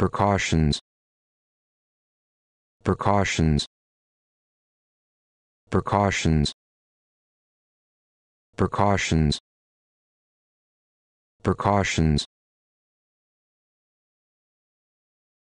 precautions precautions precautions precautions precautions